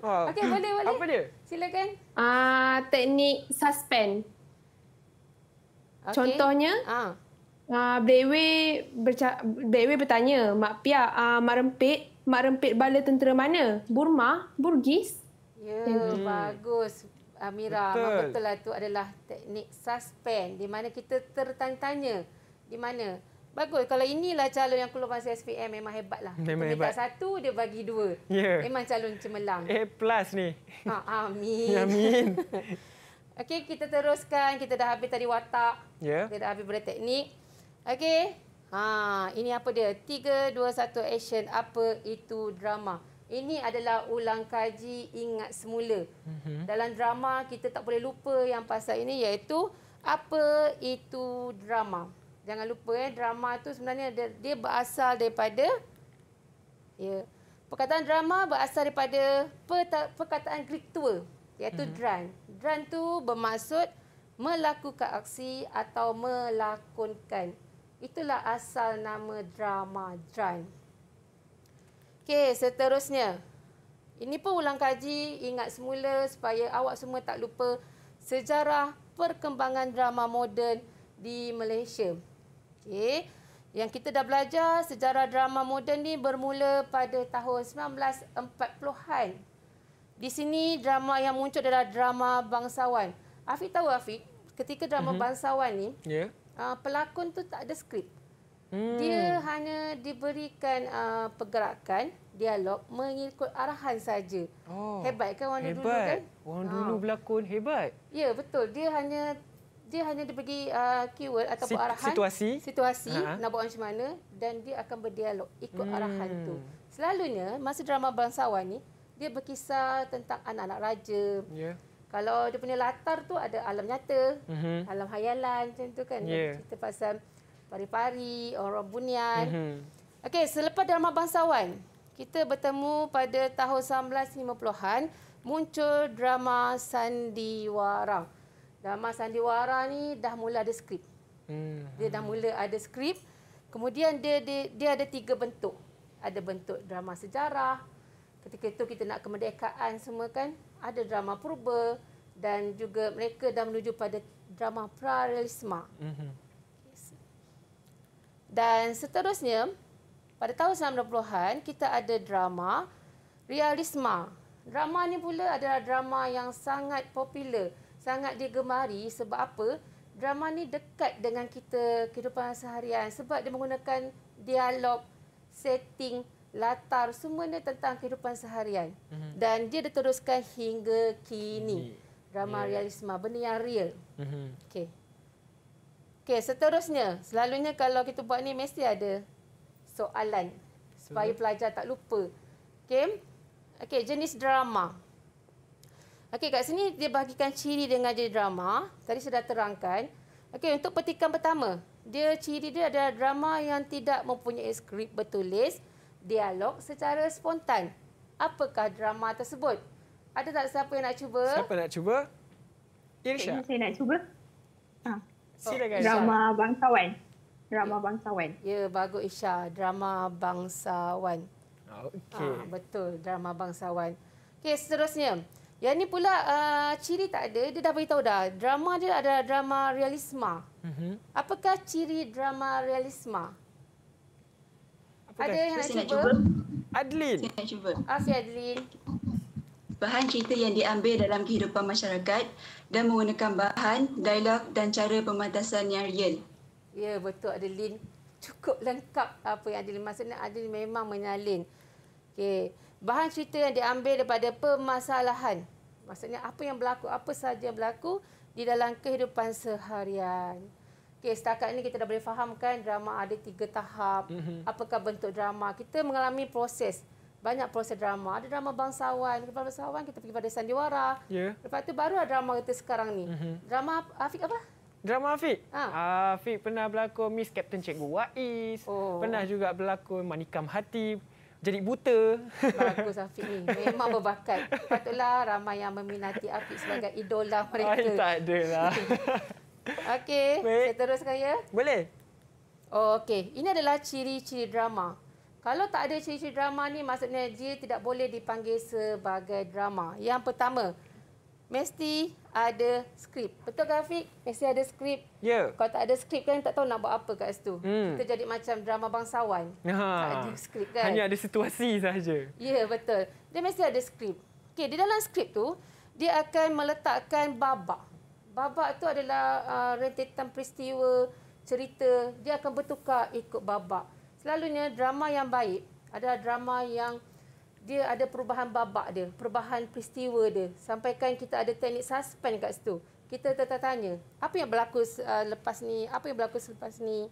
S4: Oh. Okey, boleh, boleh. Apa
S2: dia? Silakan.
S4: Ah, uh, teknik suspend. Okay. Contohnya, ha. ah. Uh. Ah, uh, Bewe berca- bertanya, Mak Pia, ah, uh, Mak Rempit, Mak Rempit bala tentera mana? Burma? Burgis?
S2: Ya, yeah, hmm. bagus. Amira, betul. betul lah tu adalah teknik suspend. Di mana kita tertanya-tanya. Di mana? Bagus. Kalau inilah calon yang keluar masa SPM memang hebat lah. Memang hebat. satu, dia bagi dua. Yeah. Memang calon cemerlang. A eh,
S1: plus ni.
S2: Ha, amin. Ya, amin. Okey, kita teruskan. Kita dah habis tadi watak. Yeah. Kita dah habis pada teknik. Okey. Ha, ini apa dia? 3, 2, 1 action. Apa itu drama? Ini adalah ulang kaji ingat semula. Mm-hmm. Dalam drama, kita tak boleh lupa yang pasal ini iaitu apa itu drama jangan lupa eh drama tu sebenarnya dia, dia berasal daripada ya yeah. perkataan drama berasal daripada peta, perkataan Greek tua iaitu mm-hmm. dran. Dran tu bermaksud melakukan aksi atau melakonkan. Itulah asal nama drama dran. Okey, seterusnya. Ini pun ulang kaji, ingat semula supaya awak semua tak lupa sejarah perkembangan drama moden di Malaysia. Okey. Yang kita dah belajar sejarah drama moden ni bermula pada tahun 1940-an. Di sini drama yang muncul adalah drama bangsawan. Afiq tahu Afiq, ketika drama mm -hmm. bangsawan ni, yeah. Ya. pelakon tu tak ada skrip.
S1: Hmm. Dia
S2: hanya diberikan uh, pergerakan, dialog mengikut arahan saja. Oh. Hebat kan orang hebat. dulu kan?
S1: Orang uh. dulu berlakon hebat.
S2: Ya, yeah, betul. Dia hanya dia hanya diberi uh, keyword ataupun Sit- arahan situasi situasi uh-huh. nak buat macam mana dan dia akan berdialog
S1: ikut hmm. arahan tu
S2: selalunya masa drama bangsawan ni dia berkisah tentang anak-anak raja yeah. kalau dia punya latar tu ada alam nyata uh-huh. alam hayalan tentu kan yeah. cerita pasal pari-pari orang bunian uh-huh. okey selepas drama bangsawan kita bertemu pada tahun 1950-an muncul drama sandiwara Drama Sandiwara ni dah mula ada skrip. Hmm. Dia dah mula ada skrip. Kemudian dia, dia, dia ada tiga bentuk. Ada bentuk drama sejarah. Ketika itu kita nak kemerdekaan semua kan. Ada drama purba. Dan juga mereka dah menuju pada drama prarealisme. Hmm. Dan seterusnya, pada tahun 90-an, kita ada drama realisma. Drama ni pula adalah drama yang sangat popular sangat digemari sebab apa? Drama ni dekat dengan kita kehidupan seharian sebab dia menggunakan dialog, setting, latar semuanya tentang kehidupan seharian. Mm-hmm. Dan dia diteruskan hingga kini. Drama yeah. realisme benda yang real. Mm-hmm. Okey. Okey, seterusnya, selalunya kalau kita buat ni mesti ada soalan supaya pelajar tak lupa. Okey. Okey, jenis drama. Okey, kat sini dia bahagikan ciri dengan jadi drama. Tadi sudah terangkan. Okey, untuk petikan pertama, dia ciri dia adalah drama yang tidak mempunyai skrip bertulis, dialog secara spontan. Apakah drama tersebut? Ada tak siapa yang nak cuba? Siapa nak cuba? Irsha. Saya nak cuba. Ha.
S3: Silakan. Drama bangsawan.
S2: Drama bangsawan. Ya, bagus Isha. Drama bangsawan. Okey. Ha, betul, drama bangsawan. Okey, seterusnya. Yang ni pula uh, ciri tak ada, dia dah beritahu dah. Drama dia adalah drama realisma. Mm-hmm. Apakah ciri drama realisma? Apakah? Ada yang nak cuba? cuba?
S6: Adeline. Saya nak cuba. Afi ah, Adeline. Bahan cerita yang diambil dalam kehidupan masyarakat dan menggunakan bahan, dialog dan cara pemantasan yang real. Ya,
S2: betul Adlin Cukup lengkap apa yang Adlin maksudnya. Adlin memang menyalin. Okay. Bahan cerita yang diambil daripada permasalahan. Maksudnya apa yang berlaku, apa sahaja yang berlaku di dalam kehidupan seharian. Okey, setakat ini kita dah boleh fahamkan drama ada tiga tahap. Mhm. Apakah bentuk drama? Kita mengalami proses. Banyak proses drama. Ada drama bangsawan. Lepas bangsawan, kita pergi pada sandiwara. Yeah. Lepas itu, baru ada drama kita sekarang ni. Mm-hmm. Drama Afiq apa?
S1: Drama Afiq? Ha. Afiq pernah berlakon Miss Captain Cikgu Waiz. Oh. Pernah juga berlakon Manikam Hati jadi buta. Bagus Afiq ni.
S2: Memang berbakat. Patutlah ramai yang meminati Afiq sebagai idola mereka. Ay, tak ada lah. Okey, saya teruskan ya. Boleh. Oh, Okey, ini adalah ciri-ciri drama. Kalau tak ada ciri-ciri drama ni, maksudnya dia tidak boleh dipanggil sebagai drama. Yang pertama, mesti ada skrip. Betul ke Afiq? Mesti ada skrip. Yeah. Kalau tak ada skrip kan tak tahu nak buat apa kat situ. Hmm. Kita jadi macam drama bangsawan.
S1: Ha. Tak ada skrip kan. Hanya ada situasi saja. Ya,
S2: yeah, betul. Dia mesti ada skrip. Okey, di dalam skrip tu dia akan meletakkan babak. Babak tu adalah uh, rentetan peristiwa, cerita. Dia akan bertukar ikut babak. Selalunya drama yang baik adalah drama yang dia ada perubahan babak dia, perubahan peristiwa dia. Sampaikan kita ada teknik suspend kat situ. Kita tertanya, apa yang berlaku uh, lepas ni? Apa yang berlaku selepas ni?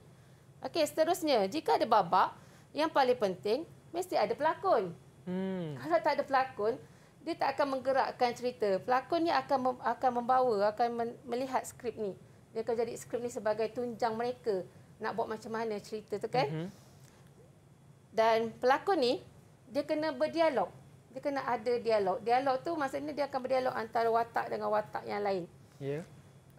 S2: Okey, seterusnya, jika ada babak, yang paling penting mesti ada pelakon. Hmm. Kalau tak ada pelakon, dia tak akan menggerakkan cerita. Pelakon ni akan mem- akan membawa, akan men- melihat skrip ni. Dia akan jadi skrip ni sebagai tunjang mereka nak buat macam mana cerita tu kan? Mm-hmm. Dan pelakon ni dia kena berdialog. Dia kena ada dialog. Dialog tu maksudnya dia akan berdialog antara watak dengan watak yang lain. Ya. Yeah.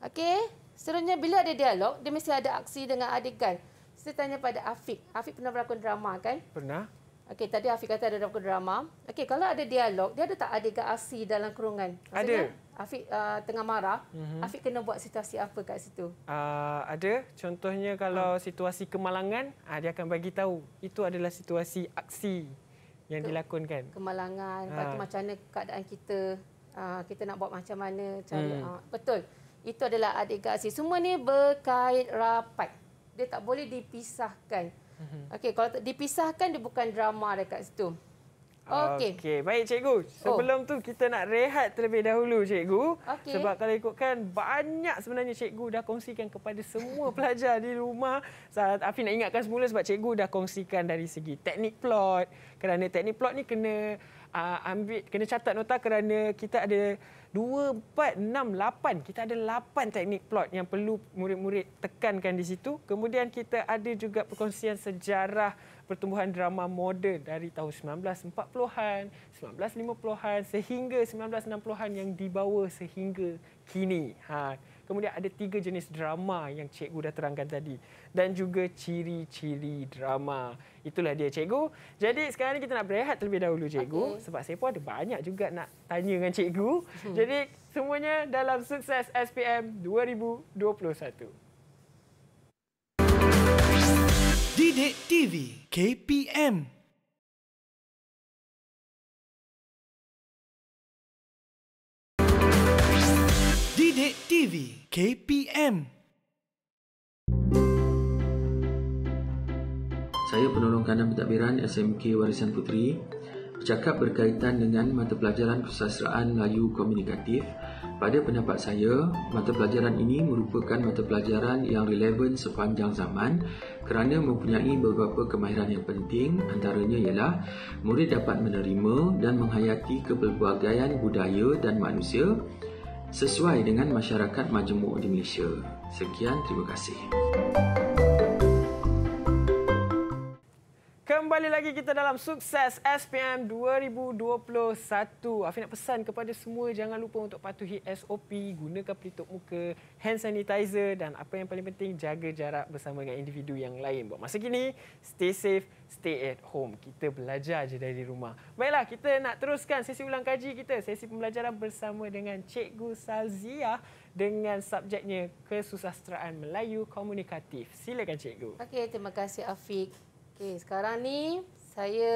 S2: Okey. Seterusnya bila ada dialog, dia mesti ada aksi dengan adegan. Saya tanya pada Afiq. Afiq pernah berlakon drama kan? Pernah. Okey, tadi Afiq kata ada berlakon drama. Okey, kalau ada dialog, dia ada tak adegan aksi dalam kurungan? Maksudnya, ada. Afiq uh, tengah marah, mm-hmm. Afiq kena buat situasi apa kat situ?
S1: Uh, ada. Contohnya kalau uh. situasi kemalangan, uh, dia akan bagi tahu itu adalah situasi aksi yang Ke, dilakonkan.
S2: Kemalangan, ha. macam mana keadaan kita, uh, kita nak buat macam mana, cari. Hmm. Uh, betul. Itu adalah adegasi. Semua ni berkait rapat. Dia tak boleh dipisahkan. Mhm. Okay, kalau dipisahkan dia bukan drama dekat situ.
S1: Okey. Okey, baik cikgu. Sebelum oh. tu kita nak rehat terlebih dahulu cikgu. Okay. Sebab kalau ikutkan banyak sebenarnya cikgu dah kongsikan kepada semua pelajar di rumah. Saat Afi nak ingatkan semula sebab cikgu dah kongsikan dari segi teknik plot. Kerana teknik plot ni kena uh, ambil kena catat nota kerana kita ada Dua, empat, enam, lapan. Kita ada lapan teknik plot yang perlu murid-murid tekankan di situ. Kemudian kita ada juga perkongsian sejarah pertumbuhan drama moden dari tahun 1940-an, 1950-an sehingga 1960-an yang dibawa sehingga kini. Haa. Kemudian ada tiga jenis drama yang cikgu dah terangkan tadi. Dan juga ciri-ciri drama. Itulah dia cikgu. Jadi sekarang ni kita nak berehat terlebih dahulu cikgu. Okay. Sebab saya pun ada banyak juga nak tanya dengan cikgu. Hmm. Jadi semuanya dalam sukses SPM 2021. Didik TV KPM
S7: Didik TV KPM.
S1: Saya penolong kanan pentadbiran SMK Warisan Puteri bercakap berkaitan dengan mata pelajaran Kesusasteraan Melayu Komunikatif. Pada pendapat saya, mata pelajaran ini merupakan mata pelajaran yang relevan sepanjang zaman kerana mempunyai beberapa kemahiran yang penting antaranya ialah murid dapat menerima dan menghayati kepelbagaian budaya dan manusia sesuai dengan masyarakat majmuk di Malaysia. Sekian, terima kasih. kembali lagi kita dalam sukses SPM 2021. Afi nak pesan kepada semua jangan lupa untuk patuhi SOP, gunakan pelitup muka, hand sanitizer dan apa yang paling penting jaga jarak bersama dengan individu yang lain. Buat masa kini, stay safe, stay at home. Kita belajar aja dari rumah. Baiklah, kita nak teruskan sesi ulang kaji kita, sesi pembelajaran bersama dengan Cikgu Salzia dengan subjeknya Kesusasteraan Melayu komunikatif. Silakan Cikgu.
S2: Okey, terima kasih Afiq. Okey, sekarang ni saya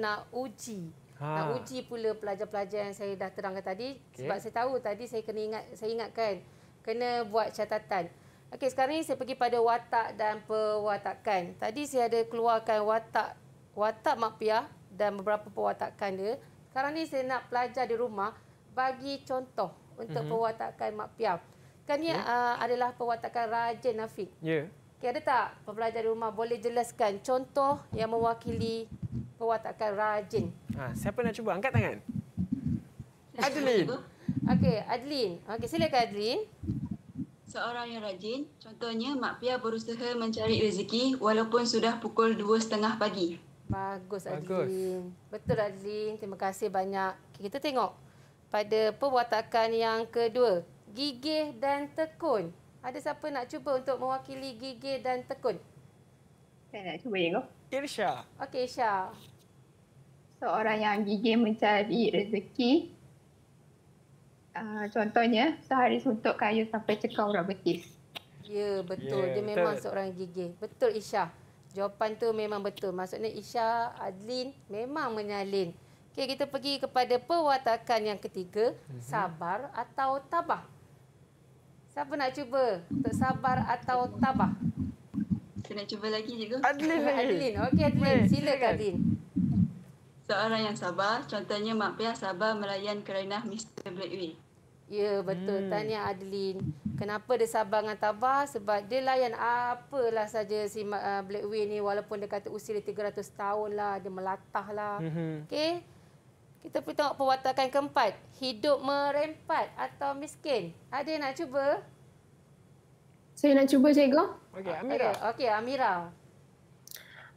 S2: nak uji.
S1: Ha. Nak uji
S2: pula pelajar-pelajar yang saya dah terangkan tadi okay. sebab saya tahu tadi saya kena ingat saya ingatkan kena buat catatan. Okey, sekarang ni saya pergi pada watak dan perwatakan. Tadi saya ada keluarkan watak watak makpiah dan beberapa perwatakan dia. Sekarang ni saya nak pelajar di rumah bagi contoh untuk mm-hmm. perwatakan makpiah. Kan ni okay. uh, ah, adalah perwatakan raja nafik. Yeah. Okey, ada tak pembelajar di rumah boleh jelaskan contoh yang mewakili perwatakan rajin?
S1: Ha, siapa nak cuba? Angkat tangan.
S6: Adeline. Okey, Adeline. Okey, silakan Adeline. Seorang yang rajin, contohnya Mak Pia berusaha mencari rezeki walaupun sudah pukul 2.30 pagi. Bagus Adeline.
S2: Betul Adeline. Terima kasih banyak. Okay, kita tengok pada perwatakan yang kedua. Gigih dan tekun. Ada siapa nak cuba untuk mewakili Gigi dan Tekun? Saya nak cuba yang tu. Isha. Okey, Irsha.
S3: Seorang yang Gigi mencari rezeki. Uh, contohnya, sehari suntuk kayu sampai cekau orang betis.
S2: Ya, betul. Yeah, dia betul. memang seorang gigi. Betul, Isha. Jawapan tu memang betul. Maksudnya Isha, Adlin memang menyalin. Okay, kita pergi kepada perwatakan yang ketiga. Mm-hmm. Sabar atau tabah. Siapa nak cuba untuk sabar atau tabah?
S6: Kena cuba lagi cikgu. Adlin, Adlin, Okey Adlin. Silakan Adlin. Seorang yang sabar. Contohnya Mak Pia sabar melayan kerana Mr. Blackway.
S2: Ya betul. Hmm. Tanya Adlin, Kenapa dia sabar dengan tabah? Sebab dia layan apalah saja si uh, Blackway ni walaupun dia kata usia dia 300 tahun lah. Dia melatah lah. Mm-hmm. Okey. Kita pergi tengok perwatakan keempat. Hidup merempat atau miskin. Ada nak cuba?
S4: Saya nak cuba, cikgu.
S1: Okey,
S2: Amira. Okey, okay, Amira.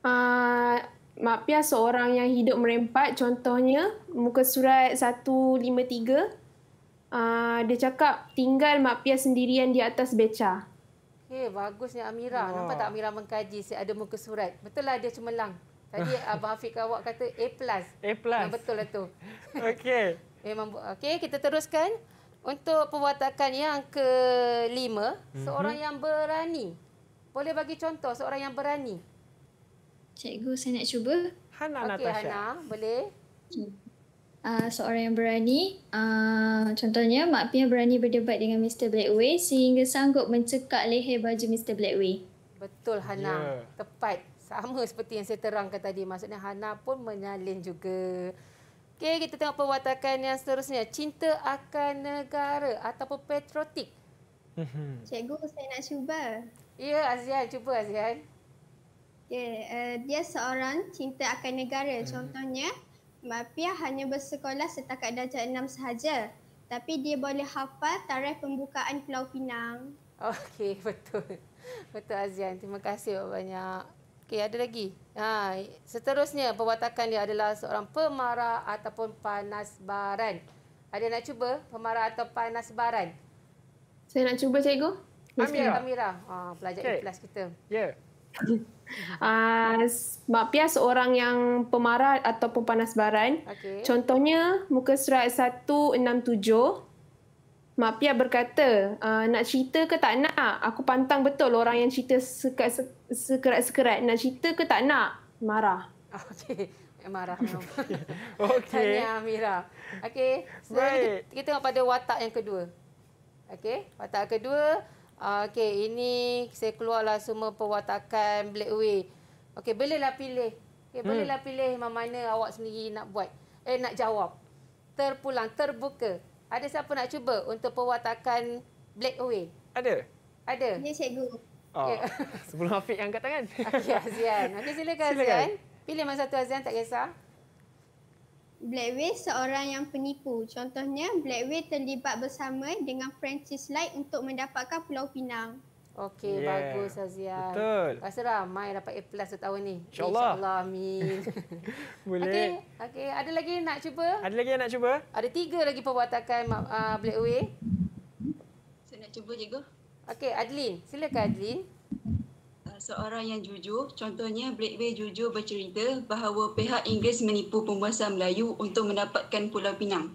S4: Uh, Mak Pia seorang yang hidup merempat. Contohnya, muka surat 153. Uh, ah, dia cakap, tinggal Mak Pia sendirian di atas beca.
S2: Okey, bagusnya Amira. Oh. Nampak tak Amira mengkaji? si ada muka surat. Betul lah dia cemelang. Tadi Abah Afiq awak kata A+. Plus. A+. Plus. Yang betul lah tu. Okey. Memang okey, kita teruskan untuk perwatakan yang kelima mm-hmm. seorang yang berani. Boleh bagi contoh seorang yang berani? Cikgu, saya nak cuba. Hana okay, Natasha. Hana, boleh.
S7: Uh, seorang yang berani, uh, contohnya Mak Pia berani berdebat dengan Mr. Blackway sehingga sanggup mencekak leher baju Mr. Blackway.
S2: Betul, Hana. Yeah. Tepat. Sama seperti yang saya terangkan tadi. Maksudnya Hana pun menyalin juga. Okey, kita tengok perwatakan yang seterusnya. Cinta akan negara ataupun patriotik. Mm-hmm. Cikgu, saya nak cuba. Ya, Azian. Cuba,
S5: Azian. Okay, uh, eh, dia seorang cinta akan negara. Hmm. Contohnya, Mafia hanya bersekolah setakat darjah enam sahaja. Tapi dia boleh hafal
S2: tarikh pembukaan Pulau
S5: Pinang.
S2: Okey, betul. Betul, Azian. Terima kasih banyak. Okey, ada lagi. Ha, seterusnya, perwatakan dia adalah seorang pemarah ataupun panas baran. Ada nak cuba pemarah atau panas baran?
S4: Saya nak cuba, cikgu.
S2: Amira. Amira. Ha, pelajar okay. ikhlas kita. Ya. Yeah.
S4: uh, Mak Pia seorang yang pemarah ataupun panas baran. Okay. Contohnya, muka surat 167. Okey. Mapia berkata, uh, nak cerita ke tak nak? Aku pantang betul lah orang yang cerita sekerat-sekerat. Nak cerita ke tak nak? Marah. Okey, eh, marah. Okey. Tanya
S2: Amira. Okey, so kita, kita tengok pada watak yang kedua. Okey, watak kedua. Uh, Okey, ini saya keluarlah semua perwatakan Black Way. Okey, bolehlah pilih. Okey, hmm. bolehlah pilih mana awak sendiri nak buat. Eh, nak jawab. Terpulang, terbuka. Ada siapa nak cuba untuk pewatakan Black Away? Ada. Ada. Ini cikgu.
S1: Oh. Yeah. Sebelum Afiq yang angkat tangan. Okey, Azian.
S2: Okey, silakan, silakan, Azian. Pilih masa satu Azian, tak kisah.
S5: Black Way seorang yang penipu. Contohnya, Black Way terlibat bersama dengan Francis Light untuk mendapatkan Pulau Pinang.
S2: Okey, yeah. bagus Azian. Betul. Rasa ramai dapat A plus tahun ni. InsyaAllah. InsyaAllah, amin.
S1: Boleh.
S2: Okey, okay. ada lagi nak cuba?
S1: Ada lagi nak cuba?
S2: Ada tiga lagi perbuatakan uh, Black Away.
S6: Saya nak cuba juga. Okey, Adlin. Silakan, Adlin. Ah, seorang yang jujur, contohnya Blackway jujur bercerita bahawa pihak Inggeris menipu penguasa Melayu untuk mendapatkan Pulau Pinang.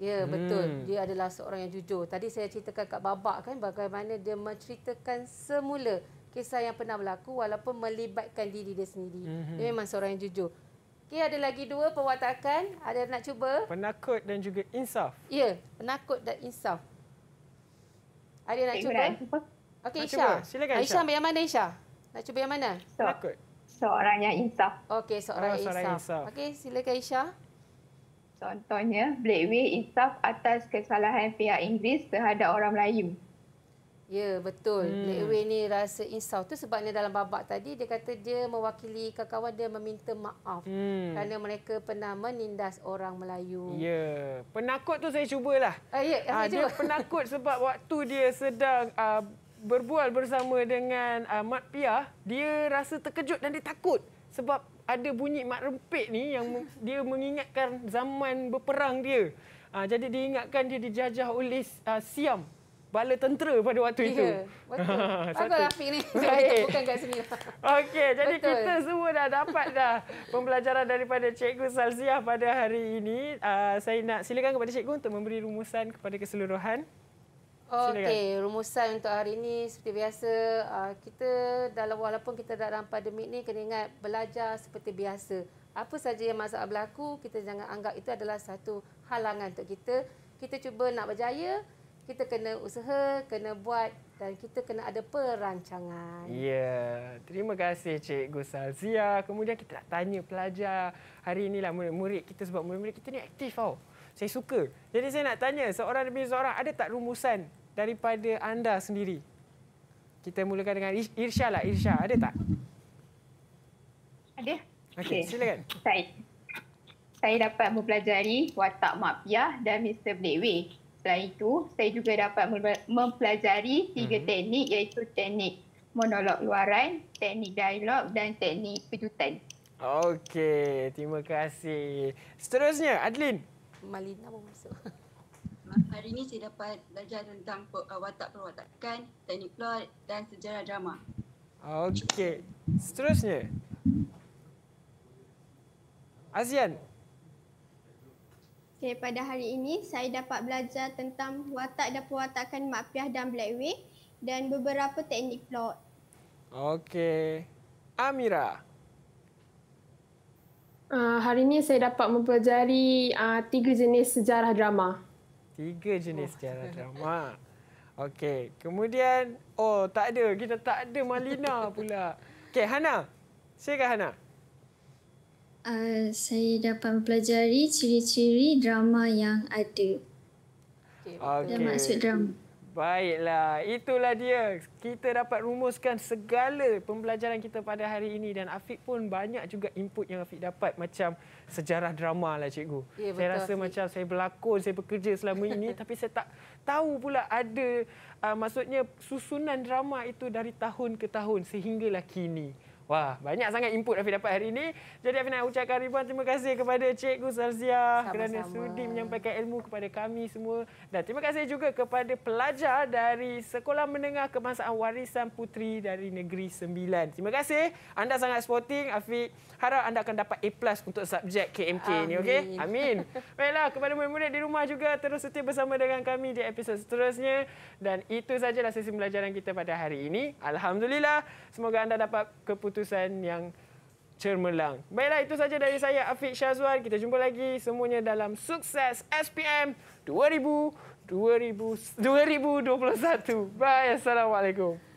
S2: Ya, hmm. betul. Dia adalah seorang yang jujur. Tadi saya ceritakan kat babak kan bagaimana dia menceritakan semula kisah yang pernah berlaku walaupun melibatkan diri dia sendiri. Hmm. Dia memang seorang yang jujur. Okey, ada lagi dua pewatakan. Ada nak cuba?
S1: Penakut dan juga insaf.
S2: Ya, penakut dan insaf. Ada nak cuba?
S1: Okey, Isha. Silakan, ah, Isha. Isha, yang
S2: mana Isha? Nak cuba
S3: yang mana? penakut. Seorang yang insaf. Okey, seorang, oh, insaf. insaf. Okey, silakan Isha. Contohnya, Black Way insaf atas kesalahan pihak Inggeris terhadap orang Melayu. Ya, betul. Hmm. Black Way ni
S2: rasa insaf tu sebabnya dalam babak tadi dia kata dia mewakili kawan-kawan dia meminta maaf hmm. kerana mereka pernah menindas orang Melayu.
S1: Ya, penakut tu saya cubalah. Uh, ya, ah, saya uh, cuba. penakut sebab waktu dia sedang... Uh, berbual bersama dengan uh, Mat Pia, dia rasa terkejut dan dia takut sebab ada bunyi Mak Rempit ni yang dia mengingatkan zaman berperang dia. Uh, jadi diingatkan dia dijajah oleh uh, Siam bala tentera pada waktu yeah, itu. Ya,
S2: betul. Bagus Rafiq lah
S1: ni. Bukan kat sini. Okey, jadi betul. kita semua dah dapat dah pembelajaran daripada Cikgu Salziah pada hari ini. Uh, saya nak silakan kepada Cikgu untuk memberi rumusan kepada keseluruhan.
S2: Okey, rumusan untuk hari ini seperti biasa ah, kita dalam walaupun kita dalam pandemik ni kena ingat belajar seperti biasa. Apa saja yang masalah berlaku, kita jangan anggap itu adalah satu halangan untuk kita. Kita cuba nak berjaya, kita kena usaha, kena buat dan kita kena ada perancangan. Ya,
S1: yeah. terima kasih Cik Salzia. Kemudian kita nak tanya pelajar hari ini lah murid-murid kita sebab murid-murid kita ni aktif tau. Saya suka. Jadi saya nak tanya seorang demi seorang ada tak rumusan daripada anda sendiri? Kita mulakan dengan Irsya lah. Irsya, ada tak?
S3: Ada. Okey, okay. silakan. Saya, saya dapat mempelajari watak Mak Pia dan Mr. Blakeway. Selain itu, saya juga dapat mempelajari tiga hmm. teknik iaitu teknik monolog luaran, teknik dialog dan teknik kejutan.
S1: Okey, terima kasih. Seterusnya, Adlin.
S6: Malin, apa maksud? hari ini saya dapat belajar tentang uh, watak perwatakan, teknik plot dan sejarah drama.
S1: Okey. Seterusnya. Azian.
S5: Okay, pada hari ini saya dapat belajar tentang watak dan perwatakan Mak Piah dan Blackwing dan beberapa teknik plot.
S1: Okey. Amira.
S4: Uh, hari ini saya dapat mempelajari uh, tiga jenis sejarah drama.
S1: Tiga jenis oh. siaran drama. Okey, kemudian oh tak ada, kita tak ada Malina pula. Okey, Hana. Silakan Hana.
S7: Uh, saya dapat mempelajari ciri-ciri drama yang ada.
S1: Okey. Okay. Dan maksud drama. Baiklah, itulah dia. Kita dapat rumuskan segala pembelajaran kita pada hari ini dan Afiq pun banyak juga input yang Afiq dapat macam sejarah drama lah cikgu. Ya, betul, saya rasa Afiq. macam saya berlakon, saya bekerja selama ini tapi saya tak tahu pula ada uh, maksudnya susunan drama itu dari tahun ke tahun sehinggalah kini. Wah, banyak sangat input Afi dapat hari ini. Jadi Afi nak ucapkan ribuan terima kasih kepada Cikgu Sarzia kerana sudi menyampaikan ilmu kepada kami semua. Dan terima kasih juga kepada pelajar dari Sekolah Menengah Kebangsaan Warisan Puteri dari Negeri Sembilan. Terima kasih. Anda sangat sporting, Afi. Harap anda akan dapat A+ untuk subjek KMK Amin. ini, okey? Amin. Baiklah, kepada murid-murid di rumah juga terus setia bersama dengan kami di episod seterusnya. Dan itu sajalah sesi pelajaran kita pada hari ini. Alhamdulillah. Semoga anda dapat keputusan keputusan yang cermelang. Baiklah, itu saja dari saya, Afiq Syazwan. Kita jumpa lagi semuanya dalam Sukses SPM 2000, 2000, 2021. Bye, Assalamualaikum.